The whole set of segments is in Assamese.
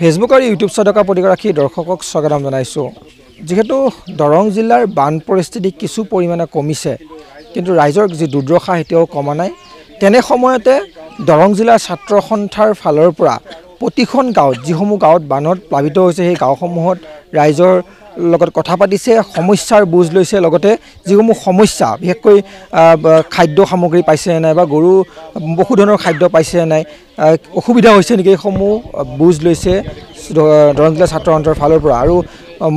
ফেচবুক আৰু ইউটিউব চাই থকা প্ৰতিগৰাকী দৰ্শকক স্বাগতম জনাইছোঁ যিহেতু দৰং জিলাৰ বান পৰিস্থিতি কিছু পৰিমাণে কমিছে কিন্তু ৰাইজৰ যি দুৰ্দশা সেতিয়াও কমা নাই তেনে সময়তে দৰং জিলাৰ ছাত্ৰ সন্থাৰ ফালৰ পৰা প্ৰতিখন গাঁৱত যিসমূহ গাঁৱত বানত প্লাৱিত হৈছে সেই গাঁওসমূহত ৰাইজৰ লগত কথা পাতিছে সমস্যাৰ বুজ লৈছে লগতে যিসমূহ সমস্যা বিশেষকৈ খাদ্য সামগ্ৰী পাইছে নাই বা গৰু পশুধনৰ খাদ্য পাইছে নাই অসুবিধা হৈছে নেকি এইসমূহ বুজ লৈছে দৰং জিলা ছাত্ৰ সন্থাৰ ফালৰ পৰা আৰু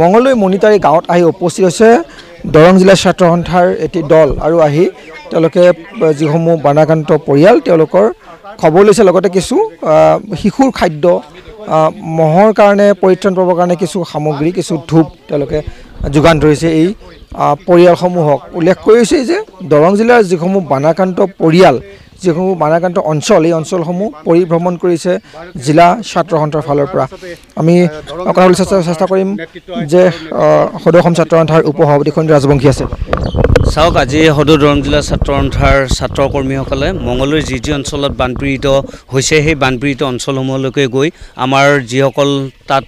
মঙলদৈ মণিতাৰী গাঁৱত আহি উপস্থিত হৈছে দৰং জিলা ছাত্ৰ সন্থাৰ এটি দল আৰু আহি তেওঁলোকে যিসমূহ বানাক্ৰান্ত পৰিয়াল তেওঁলোকৰ খবৰ লৈছে লগতে কিছু শিশুৰ খাদ্য মহৰ কাৰণে পৰিত্ৰাণ পাবৰ কাৰণে কিছু সামগ্ৰী কিছু ধূপ তেওঁলোকে যোগান ধৰিছে এই পৰিয়ালসমূহক উল্লেখ কৰিছে যে দৰং জিলাৰ যিসমূহ বানাক্ৰান্ত পৰিয়াল যিসমূহ বানাক্ৰান্ত অঞ্চল এই অঞ্চলসমূহ পৰিভ্ৰমণ কৰিছে জিলা ছাত্ৰ সন্থাৰ ফালৰ পৰা আমি কথা চেষ্টা কৰিম যে সদৌ অসম ছাত্ৰ সন্থাৰ উপ উপসভাপতিখন ৰাজবংশী আছে চাওক আজি সদৌ দৰং জিলা ছাত্ৰ সন্থাৰ ছাত্ৰকৰ্মীসকলে মংগলৰ যি যি অঞ্চলত বানপীড়িত হৈছে সেই বানপীড়িত অঞ্চলসমূহলৈকে গৈ আমাৰ যিসকল তাত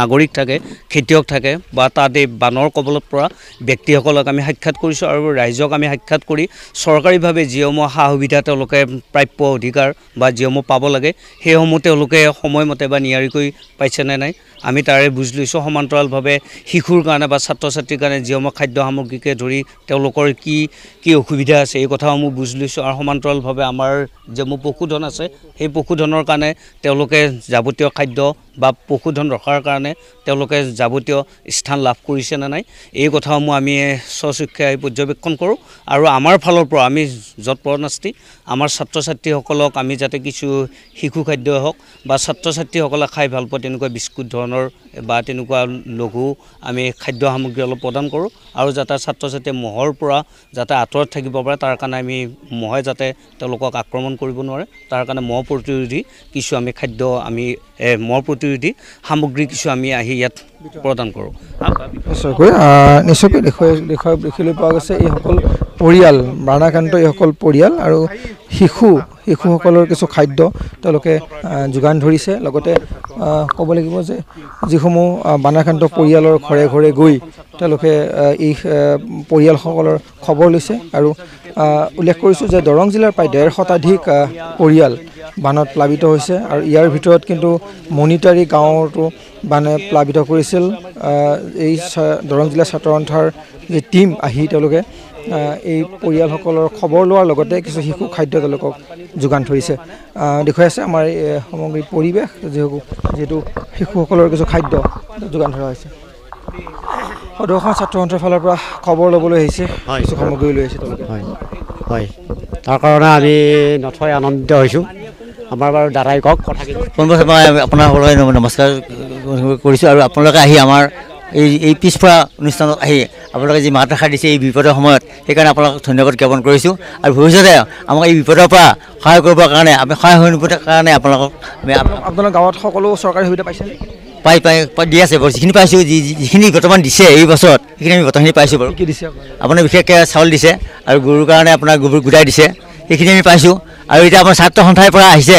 নাগৰিক থাকে খেতিয়ক থাকে বা তাত এই বানৰ কবলত পৰা ব্যক্তিসকলক আমি সাক্ষাৎ কৰিছোঁ আৰু ৰাইজক আমি সাক্ষাৎ কৰি চৰকাৰীভাৱে যিসমূহ সা সুবিধা তেওঁলোকে প্ৰাপ্য অধিকাৰ বা যিসমূহ পাব লাগে সেইসমূহ তেওঁলোকে সময়মতে বা নিয়াৰিকৈ পাইছেনে নাই আমি তাৰে বুজ লৈছোঁ সমান্তৰালভাৱে শিশুৰ কাৰণে বা ছাত্ৰ ছাত্ৰীৰ কাৰণে যিসমূহ খাদ্য সামগ্ৰীকে ধৰি তেওঁলোকৰ কি কি অসুবিধা আছে এই কথাসমূহ বুজ লৈছোঁ আৰু সমান্তৰালভাৱে আমাৰ যিসমূহ পশুধন আছে সেই পশুধনৰ কাৰণে তেওঁলোকে যাৱতীয় খাদ্য বা পশুধন ৰখাৰ কাৰণে কাৰণে তেওঁলোকে যাৱতীয় স্থান লাভ কৰিছে নে নাই এই কথাসমূহ আমি স্বচক্ষে আহি পৰ্যবেক্ষণ কৰোঁ আৰু আমাৰ ফালৰ পৰা আমি যৎপৰনাস্তি আমাৰ ছাত্ৰ ছাত্ৰীসকলক আমি যাতে কিছু শিশু খাদ্যই হওক বা ছাত্ৰ ছাত্ৰীসকলে খাই ভাল পোৱা তেনেকুৱা বিস্কুট ধৰণৰ বা তেনেকুৱা লঘু আমি খাদ্য সামগ্ৰী অলপ প্ৰদান কৰোঁ আৰু যাতে ছাত্ৰ ছাত্ৰীয়ে মহৰ পৰা যাতে আঁতৰত থাকিব পাৰে তাৰ কাৰণে আমি মহে যাতে তেওঁলোকক আক্ৰমণ কৰিব নোৱাৰে তাৰ কাৰণে মহ প্ৰতিৰোধী কিছু আমি খাদ্য আমি মহ প্ৰতিৰোধী সামগ্ৰী কিছু উদ্দেশ্য আমি আহি ইয়াত প্ৰদান কৰোঁ নিশ্চয়কৈ নিশ্চয়কৈ দেখুৱাই দেখিবলৈ পোৱা গৈছে এইসকল পৰিয়াল বাণাকান্ত এইসকল পৰিয়াল আৰু শিশু শিশুসকলৰ কিছু খাদ্য তেওঁলোকে যোগান ধৰিছে লগতে ক'ব লাগিব যে যিসমূহ বাণাকান্ত পৰিয়ালৰ ঘৰে ঘৰে গৈ তেওঁলোকে এই পৰিয়ালসকলৰ খবৰ লৈছে আৰু উল্লেখ কৰিছোঁ যে দৰং জিলাৰ প্ৰায় ডেৰ শতাধিক পৰিয়াল বানত প্লাৱিত হৈছে আৰু ইয়াৰ ভিতৰত কিন্তু মণিতাৰী গাঁৱতো বানে প্লাৱিত কৰিছিল এই দৰং জিলা ছাত্ৰসন্থাৰ যি টীম আহি তেওঁলোকে এই পৰিয়ালসকলৰ খবৰ লোৱাৰ লগতে কিছু শিশু খাদ্য তেওঁলোকক যোগান ধৰিছে দেখুৱাই আছে আমাৰ এই সামগ্ৰী পৰিৱেশ যিহেতু যিহেতু শিশুসকলৰ কিছু খাদ্য যোগান ধৰা হৈছে সদৌখন ছাত্ৰসন্থাৰ ফালৰ পৰা খবৰ ল'বলৈ আহিছে কিছু সামগ্ৰী লৈ আহিছে তেওঁলোকে হয় হয় তাৰ কাৰণে আমি নথৈ আনন্দিত হৈছোঁ আমাৰ বাৰু দাদাই কওক কথা মই আপোনাৰ নমস্কাৰ কৰিছোঁ আৰু আপোনালোকে আহি আমাৰ এই এই পিছপৰা অনুষ্ঠানত আহি আপোনালোকে যি মাতৃষাৰ দিছে এই বিপদৰ সময়ত সেইকাৰণে আপোনালোকক ধন্যবাদ জ্ঞাপন কৰিছোঁ আৰু ভৱিষ্যতে আমাক এই বিপদৰ পৰা সহায় কৰিবৰ কাৰণে আমি সহায় সন্মুখৰ কাৰণে আপোনালোকক আমি আপোনাৰ গাঁৱত সকলো চৰকাৰী সুবিধা পাইছে পাই পাই দি আছে বাৰু যিখিনি পাইছোঁ যি যিখিনি বৰ্তমান দিছে এই বছৰত সেইখিনি আমি বৰ্তমানখিনি পাইছোঁ বাৰু কি দিছে আপুনি বিশেষকৈ চাউল দিছে আৰু গৰুৰ কাৰণে আপোনাৰ গোবৰ গোটাই দিছে সেইখিনি আমি পাইছোঁ আৰু এতিয়া আমাৰ ছাত্ৰ সন্থাৰ পৰা আহিছে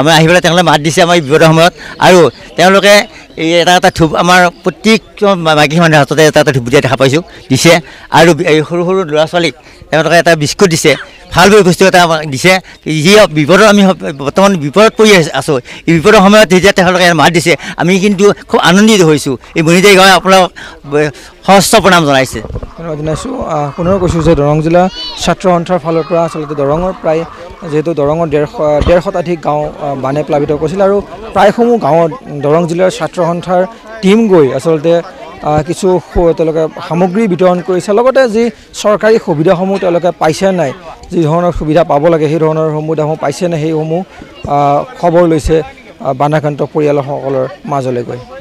আমাৰ আহি পেলাই তেওঁলোকে মাত দিছে আমাৰ বিপদৰ সময়ত আৰু তেওঁলোকে এই এটা এটা ধূপ আমাৰ প্ৰত্যেক মাইকী মানুহৰ হাততে এটা এটা ধূপ দিয়া দেখা পাইছোঁ দিছে আৰু এই সৰু সৰু ল'ৰা ছোৱালীক তেওঁলোকে এটা বিস্কুট দিছে ভাল বস্তু এটা আমাক দিছে যি বিপদৰ আমি বৰ্তমান বিপদত পৰি আছোঁ এই বিপদৰ সময়ত যেতিয়া তেওঁলোকে মাত দিছে আমি কিন্তু খুব আনন্দিত হৈছোঁ এই মণিদাৰী গাঁৱে আপোনাক সহস্ৰ প্ৰণাম জনাইছে জনাইছোঁ পুনৰ কৈছোঁ যে দৰং জিলাৰ ছাত্ৰ সন্থাৰ ফালৰ পৰা আচলতে দৰঙৰ প্ৰায় যিহেতু দৰঙৰ ডেৰশ ডেৰ শতাধিক গাঁও বানে প্লাৱিত কৰিছিল আৰু প্ৰায়সমূহ গাঁৱত দৰং জিলাৰ ছাত্ৰ সন্থাৰ টীম গৈ আচলতে কিছু তেওঁলোকে সামগ্ৰী বিতৰণ কৰিছে লগতে যি চৰকাৰী সুবিধাসমূহ তেওঁলোকে পাইছে নাই যি ধৰণৰ সুবিধা পাব লাগে সেই ধৰণৰ সুবিধাসমূহ পাইছে নাই সেইসমূহ খবৰ লৈছে বানাক্ৰান্ত পৰিয়ালসকলৰ মাজলৈ গৈ